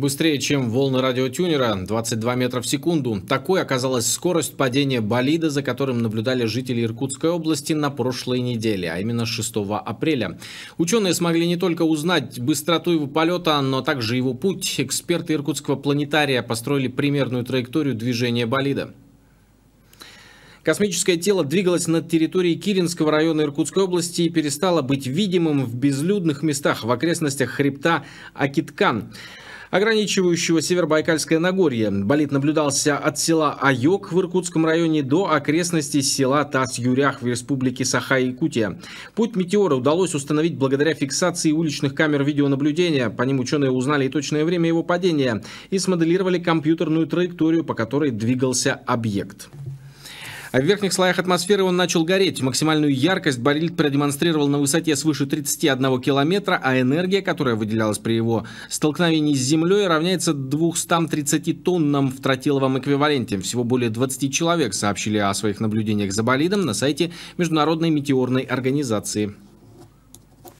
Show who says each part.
Speaker 1: Быстрее, чем волны радиотюнера, 22 метра в секунду. Такой оказалась скорость падения болида, за которым наблюдали жители Иркутской области на прошлой неделе, а именно 6 апреля. Ученые смогли не только узнать быстроту его полета, но также его путь. Эксперты Иркутского планетария построили примерную траекторию движения болида. Космическое тело двигалось над территорией Киринского района Иркутской области и перестало быть видимым в безлюдных местах в окрестностях хребта Акиткан ограничивающего Северобайкальское Нагорье. Болид наблюдался от села Айок в Иркутском районе до окрестностей села Тас-Юрях в республике Саха-Якутия. Путь метеора удалось установить благодаря фиксации уличных камер видеонаблюдения. По ним ученые узнали и точное время его падения и смоделировали компьютерную траекторию, по которой двигался объект. А в верхних слоях атмосферы он начал гореть. Максимальную яркость Борильд продемонстрировал на высоте свыше 31 километра, а энергия, которая выделялась при его столкновении с землей, равняется 230 тоннам в тротиловом эквиваленте. Всего более 20 человек сообщили о своих наблюдениях за болидом на сайте Международной метеорной организации.